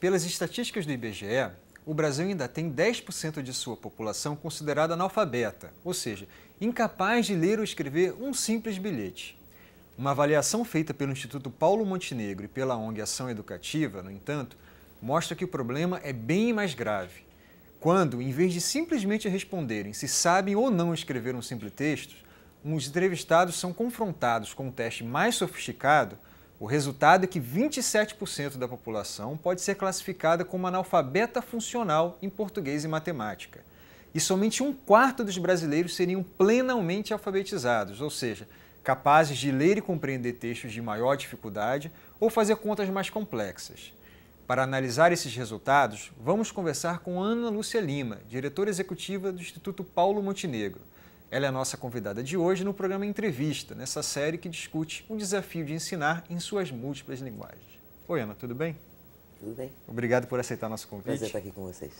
Pelas estatísticas do IBGE, o Brasil ainda tem 10% de sua população considerada analfabeta, ou seja, incapaz de ler ou escrever um simples bilhete. Uma avaliação feita pelo Instituto Paulo Montenegro e pela ONG Ação Educativa, no entanto, mostra que o problema é bem mais grave. Quando, em vez de simplesmente responderem se sabem ou não escrever um simples texto, os entrevistados são confrontados com um teste mais sofisticado o resultado é que 27% da população pode ser classificada como analfabeta funcional em português e matemática. E somente um quarto dos brasileiros seriam plenamente alfabetizados, ou seja, capazes de ler e compreender textos de maior dificuldade ou fazer contas mais complexas. Para analisar esses resultados, vamos conversar com Ana Lúcia Lima, diretora executiva do Instituto Paulo Montenegro. Ela é a nossa convidada de hoje no programa Entrevista, nessa série que discute o desafio de ensinar em suas múltiplas linguagens. Oi, Ana, tudo bem? Tudo bem. Obrigado por aceitar nosso convite. Prazer estar aqui com vocês.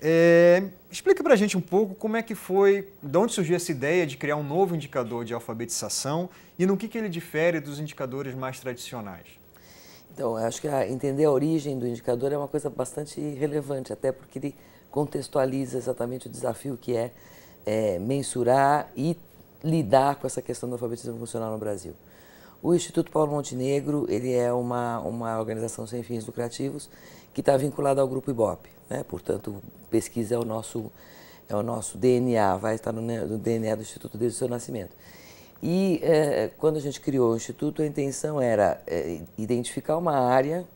É, explica para a gente um pouco como é que foi, de onde surgiu essa ideia de criar um novo indicador de alfabetização e no que, que ele difere dos indicadores mais tradicionais. Então, acho que a, entender a origem do indicador é uma coisa bastante relevante, até porque ele contextualiza exatamente o desafio que é é, mensurar e lidar com essa questão do alfabetismo funcional no Brasil. O Instituto Paulo Montenegro ele é uma, uma organização sem fins lucrativos que está vinculada ao Grupo IBOP. Né? Portanto, pesquisa é o nosso, é o nosso DNA, vai estar no, no DNA do Instituto desde o seu nascimento. E é, quando a gente criou o Instituto, a intenção era é, identificar uma área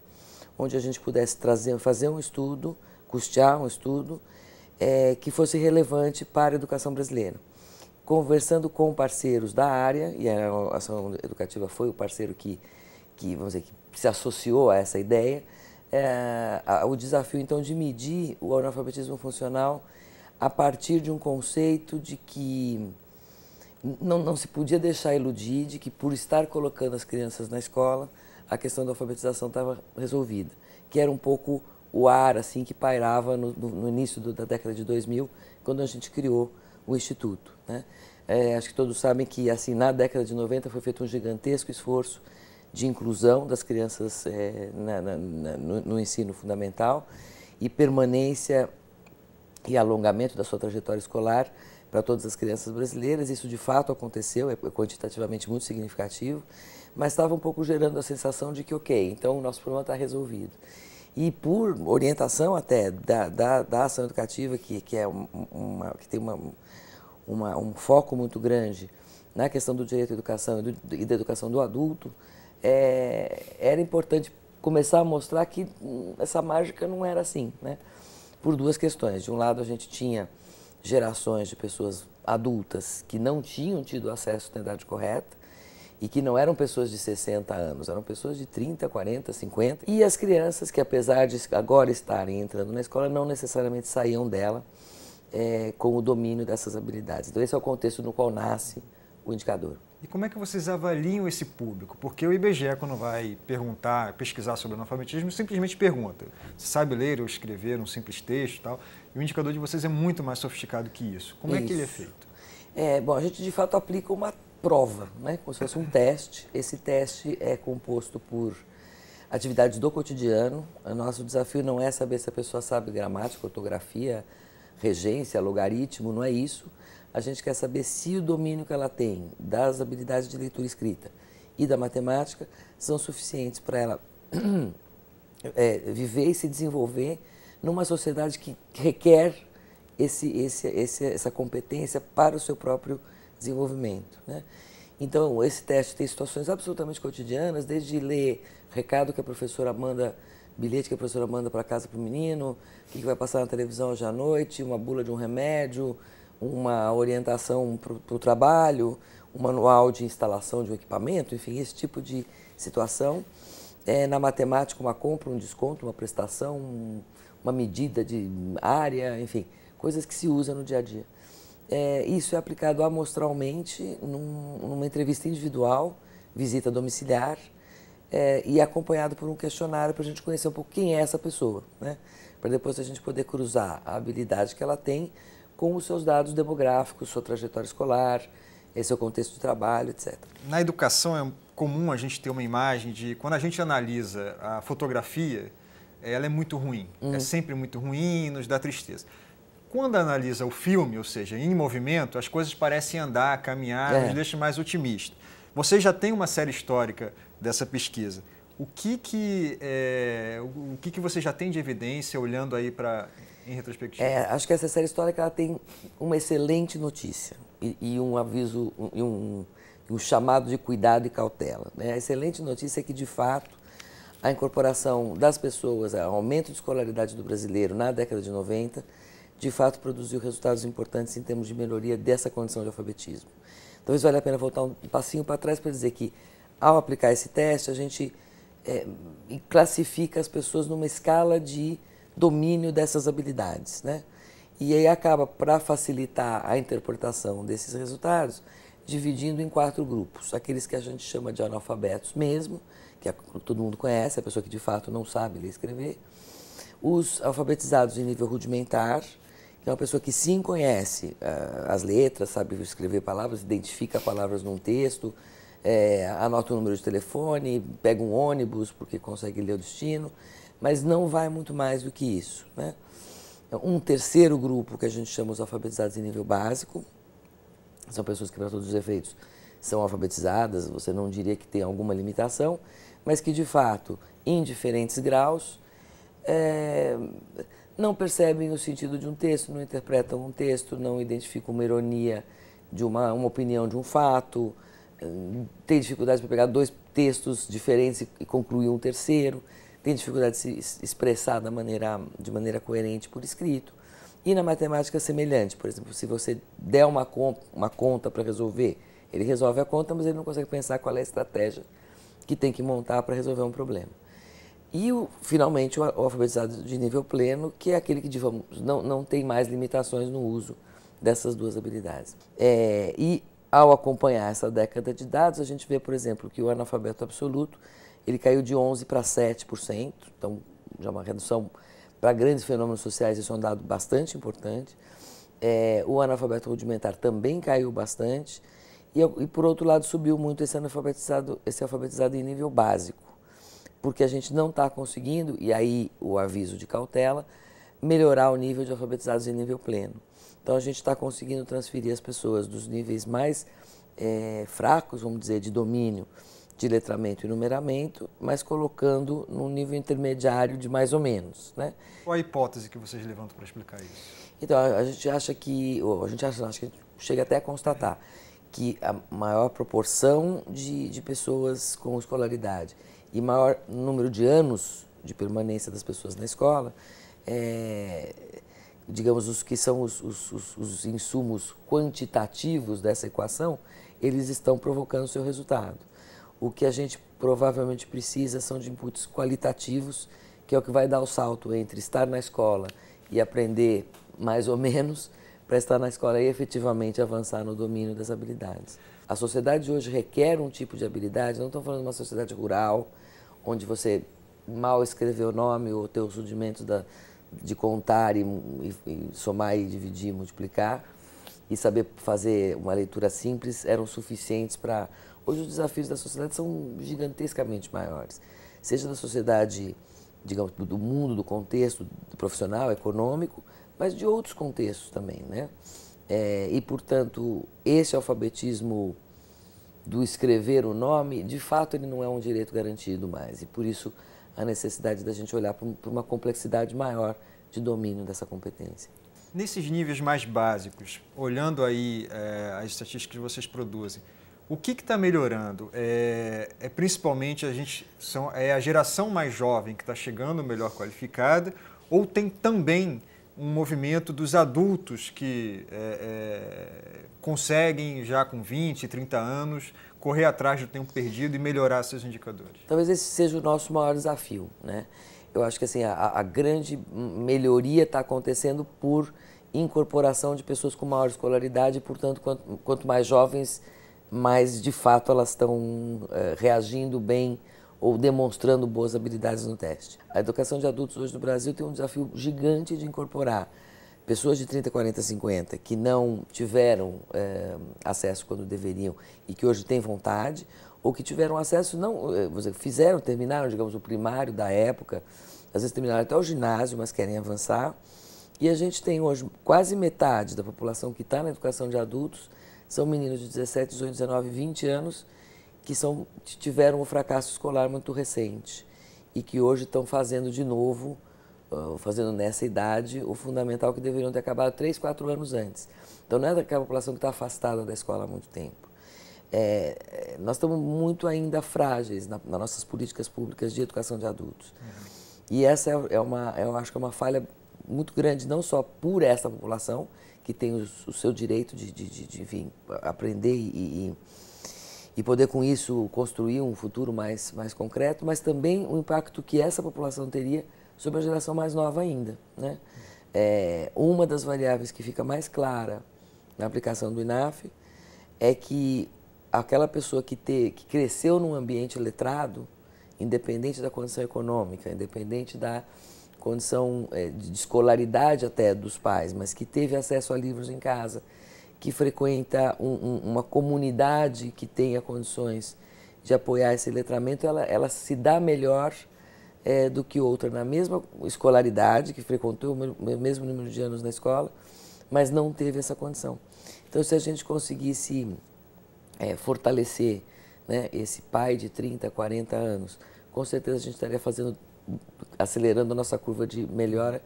onde a gente pudesse trazer, fazer um estudo, custear um estudo é, que fosse relevante para a educação brasileira. Conversando com parceiros da área, e a Ação Educativa foi o parceiro que, que, vamos dizer, que se associou a essa ideia, é, a, o desafio então de medir o analfabetismo funcional a partir de um conceito de que não, não se podia deixar iludir de que por estar colocando as crianças na escola, a questão da alfabetização estava resolvida, que era um pouco o ar assim que pairava no, no início do, da década de 2000, quando a gente criou o Instituto. Né? É, acho que todos sabem que assim na década de 90 foi feito um gigantesco esforço de inclusão das crianças é, na, na, na, no, no ensino fundamental e permanência e alongamento da sua trajetória escolar para todas as crianças brasileiras. Isso de fato aconteceu, é quantitativamente muito significativo, mas estava um pouco gerando a sensação de que, ok, então o nosso problema está resolvido e por orientação até da, da, da ação educativa, que, que, é uma, que tem uma, uma, um foco muito grande na questão do direito à educação e, do, e da educação do adulto, é, era importante começar a mostrar que hum, essa mágica não era assim, né? Por duas questões. De um lado, a gente tinha gerações de pessoas adultas que não tinham tido acesso à idade correta, e que não eram pessoas de 60 anos, eram pessoas de 30, 40, 50. E as crianças que, apesar de agora estarem entrando na escola, não necessariamente saíam dela é, com o domínio dessas habilidades. Então, esse é o contexto no qual nasce o indicador. E como é que vocês avaliam esse público? Porque o IBGE, quando vai perguntar, pesquisar sobre analfabetismo, simplesmente pergunta: Você sabe ler ou escrever um simples texto e tal? E o indicador de vocês é muito mais sofisticado que isso. Como isso. é que ele é feito? É, bom, a gente de fato aplica uma prova, né? como se fosse um teste. Esse teste é composto por atividades do cotidiano. O nosso desafio não é saber se a pessoa sabe gramática, ortografia, regência, logaritmo, não é isso. A gente quer saber se o domínio que ela tem das habilidades de leitura e escrita e da matemática são suficientes para ela é, viver e se desenvolver numa sociedade que requer esse, esse, esse, essa competência para o seu próprio desenvolvimento. Né? Então, esse teste tem situações absolutamente cotidianas, desde ler recado que a professora manda, bilhete que a professora manda para casa para o menino, o que, vai passar na televisão hoje à noite, uma bula de um remédio, uma orientação para o trabalho, um manual de instalação de um equipamento, enfim, esse tipo de situação. É, na matemática, uma compra, um desconto, uma prestação, um, uma medida de área, enfim, coisas que se usa no dia a dia. É, isso é aplicado amostralmente num, numa entrevista individual, visita domiciliar, é, e é acompanhado por um questionário para a gente conhecer um pouco quem é essa pessoa, né? para depois a gente poder cruzar a habilidade que ela tem com os seus dados demográficos, sua trajetória escolar, eh, seu contexto de trabalho, etc. Na educação é comum a gente ter uma imagem de quando a gente analisa a fotografia, ela é muito ruim, é uhum. é sempre muito ruim, nos dá tristeza. Quando analisa o filme, ou seja, em movimento, as coisas parecem andar, caminhar, é. nos deixa mais otimista. Você já tem uma série histórica dessa pesquisa. O que que, é, o que, que você já tem de evidência olhando aí para em retrospectiva? É, acho que essa série histórica ela tem uma excelente notícia e, e um aviso, e um, um, chamado de cuidado e cautela. Né? A excelente notícia é que, de fato, a incorporação das pessoas, o aumento de escolaridade do brasileiro na década de 90 de fato produziu resultados importantes em termos de melhoria dessa condição de alfabetismo. Talvez valha a pena voltar um passinho para trás para dizer que, ao aplicar esse teste, a gente é, classifica as pessoas numa escala de domínio dessas habilidades, né? E aí acaba, para facilitar a interpretação desses resultados, dividindo em quatro grupos. Aqueles que a gente chama de analfabetos mesmo, é que todo mundo conhece, a pessoa que de fato não sabe ler e escrever. Os alfabetizados em nível rudimentar, é uma pessoa que sim conhece uh, as letras, sabe escrever palavras, identifica palavras num texto, é, anota o número de telefone, pega um ônibus porque consegue ler o destino, mas não vai muito mais do que isso. Né? Então, um terceiro grupo que a gente chama os alfabetizados em nível básico, são pessoas que, para todos os efeitos, são alfabetizadas, você não diria que tem alguma limitação, mas que de fato, em diferentes graus, é, não percebem o sentido de um texto, não interpretam um texto, não identificam uma ironia de uma, uma opinião de um fato, eh, tem dificuldade para pegar dois textos diferentes e concluir um terceiro, tem dificuldade de se expressar da maneira, de maneira coerente por escrito. E na matemática é semelhante, por exemplo, se você der uma, uma conta para resolver, ele resolve a conta, mas ele não consegue pensar qual é a estratégia que tem que montar para resolver um problema. E, o, finalmente, o alfabetizado de nível pleno, que é aquele que digamos, não, não tem mais limitações no uso dessas duas habilidades. É, e, ao acompanhar essa década de dados, a gente vê, por exemplo, que o analfabeto absoluto ele caiu de 11% para 7%, então já é uma redução para grandes fenômenos sociais, isso é um dado bastante importante. É, o analfabeto rudimentar também caiu bastante. E, e, por outro lado, subiu muito esse analfabetizado, esse alfabetizado em nível básico porque a gente não está conseguindo, e aí o aviso de cautela, melhorar o nível de alfabetizados em nível pleno. Então a gente está conseguindo transferir as pessoas dos níveis mais é, fracos, vamos dizer, de domínio, de letramento e numeramento, mas colocando num nível intermediário de mais ou menos. Né? Qual a hipótese que vocês levantam para explicar isso? Então, a gente acha que, a gente acha, acho que chega até a constatar que a maior proporção de, de pessoas com escolaridade e maior número de anos de permanência das pessoas na escola, é, digamos, os que são os, os, os, os, insumos quantitativos dessa equação, eles estão provocando o seu resultado. O que a gente provavelmente precisa são de inputs qualitativos, que é o que vai dar o salto entre estar na escola e aprender mais ou menos, para estar na escola e efetivamente avançar no domínio das habilidades. A sociedade hoje requer um tipo de habilidade, não estou falando de uma sociedade rural, onde você mal escreveu o nome ou teu os rudimentos da, de contar e, e, e, somar e dividir, multiplicar e saber fazer uma leitura simples eram suficientes para hoje os desafios da sociedade são gigantescamente maiores, seja da sociedade digamos do mundo, do contexto do profissional, econômico, mas de outros contextos também, né? É, e portanto esse alfabetismo do escrever o nome, de fato ele não é um direito garantido mais. E por isso a necessidade da gente olhar para uma complexidade maior de domínio dessa competência. Nesses níveis mais básicos, olhando aí é, as estatísticas que vocês produzem, o que está melhorando? É, é, principalmente a gente são, é a geração mais jovem que está chegando melhor qualificada, ou tem também um movimento dos adultos que é, é, conseguem, já com 20, 30 anos, correr atrás do tempo perdido e melhorar seus indicadores? Talvez esse seja o nosso maior desafio. Né? Eu acho que assim, a, a grande melhoria está acontecendo por incorporação de pessoas com maior escolaridade, portanto, quanto, quanto mais jovens, mais de fato elas estão é, reagindo bem ou demonstrando boas habilidades no teste. A educação de adultos hoje no Brasil tem um desafio gigante de incorporar pessoas de 30, 40, 50 que não tiveram é, acesso quando deveriam e que hoje têm vontade, ou que tiveram acesso, não eh, fizeram, terminaram, digamos, o primário da época, às vezes terminaram até o ginásio, mas querem avançar. E a gente tem hoje quase metade da população que está na educação de adultos são meninos de 17, 18, 19, 20 anos que são, tiveram um fracasso escolar muito recente e que hoje estão fazendo de novo, ah, fazendo nessa idade, o fundamental que deveriam ter acabado três, quatro anos antes. Então não é daquela população que está afastada da escola há muito tempo. É, é nós estamos muito ainda frágeis na, nas nossas políticas públicas de educação de adultos. E essa é, é uma, eu acho que é uma falha muito grande, não só por essa população, que tem o, o seu direito de, de, de, de enfim, aprender e, e e poder com isso construir um futuro mais, mais concreto, mas também o impacto que essa população teria sobre a geração mais nova ainda. Né? É, uma das variáveis que fica mais clara na aplicação do INAF é que aquela pessoa que, te, que cresceu num ambiente letrado, independente da condição econômica, independente da condição é, de escolaridade até dos pais, mas que teve acesso a livros em casa, que frequenta um, um, uma comunidade que tenha condições de apoiar esse letramento, ela, ela se dá melhor é, do que outra na mesma escolaridade, que frequentou o mesmo número de anos na escola, mas não teve essa condição. Então, se a gente conseguisse é, fortalecer né, esse pai de 30, 40 anos, com certeza a gente estaria fazendo, acelerando a nossa curva de melhora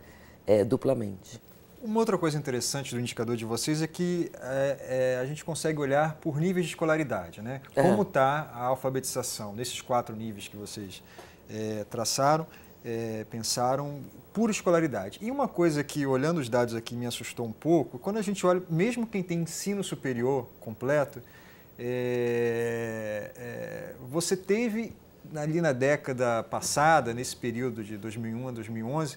é, duplamente. Uma outra coisa interessante do indicador de vocês é que é, é, a gente consegue olhar por níveis de escolaridade, né? É. Como está a alfabetização nesses quatro níveis que vocês é, traçaram, é, pensaram por escolaridade. E uma coisa que, olhando os dados aqui, me assustou um pouco, quando a gente olha, mesmo quem tem ensino superior completo, é, você teve ali na década passada, nesse período de 2001 a 2011,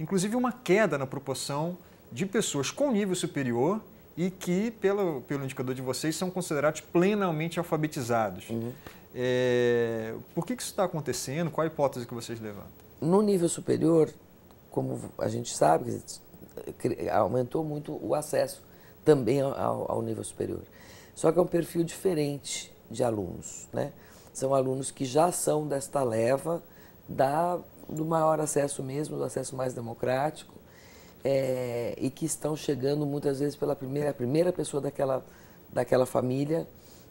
inclusive uma queda na proporção de pessoas com nível superior e que, pelo, pelo indicador de vocês, são considerados plenamente alfabetizados. Uhum. É, por que, que isso está acontecendo? Qual a hipótese que vocês levantam? No nível superior, como a gente sabe, aumentou muito o acesso também ao, ao nível superior. Só que é um perfil diferente de alunos, né? São alunos que já são desta leva da, do maior acesso mesmo, do acesso mais democrático, é, e que estão chegando muitas vezes pela primeira, a primeira pessoa daquela, daquela família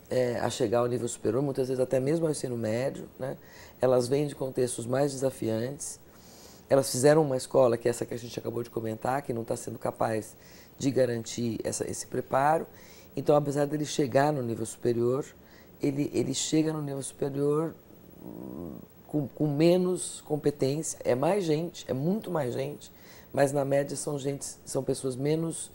é, a chegar ao nível superior, muitas vezes até mesmo ao ensino médio. Né? Elas vêm de contextos mais desafiantes, elas fizeram uma escola, que é essa que a gente acabou de comentar, que não está sendo capaz de garantir essa, esse preparo. Então, apesar dele chegar no nível superior, ele, ele chega no nível superior hum, com, com menos competência, é mais gente, é muito mais gente, mas na média são, gente, são pessoas menos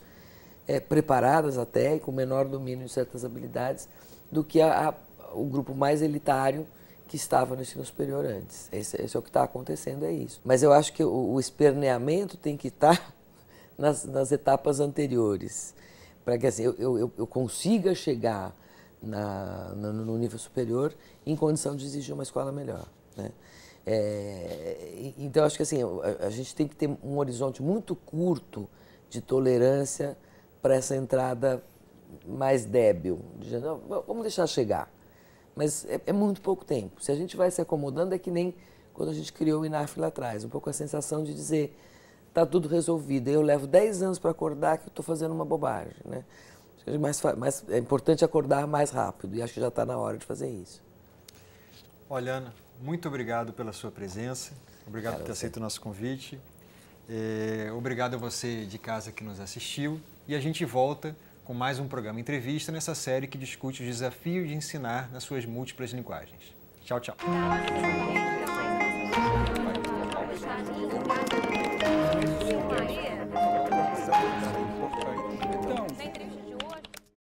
é, preparadas até e com menor domínio de certas habilidades do que a, a, o grupo mais elitário que estava no ensino superior antes. Esse, esse é o que está acontecendo, é isso. Mas eu acho que o, o esperneamento tem que estar tá nas, nas, etapas anteriores, para que assim, eu, eu, eu consiga chegar na, no, no nível superior em condição de exigir uma escola melhor. Né? É, então, acho que assim, a, a, gente tem que ter um horizonte muito curto de tolerância para essa entrada mais débil. De, vamos deixar chegar. Mas é, é, muito pouco tempo. Se a gente vai se acomodando, é que nem quando a gente criou o INAF lá atrás um pouco a sensação de dizer está tudo resolvido. Eu levo 10 anos para acordar que estou fazendo uma bobagem. Né? É mas é importante acordar mais rápido e acho que já está na hora de fazer isso. Olha, Ana, muito obrigado pela sua presença, obrigado Cara, por ter aceito o nosso convite. É, obrigado a você de casa que nos assistiu. E a gente volta com mais um programa entrevista nessa série que discute o desafio de ensinar nas suas múltiplas linguagens. Tchau, tchau.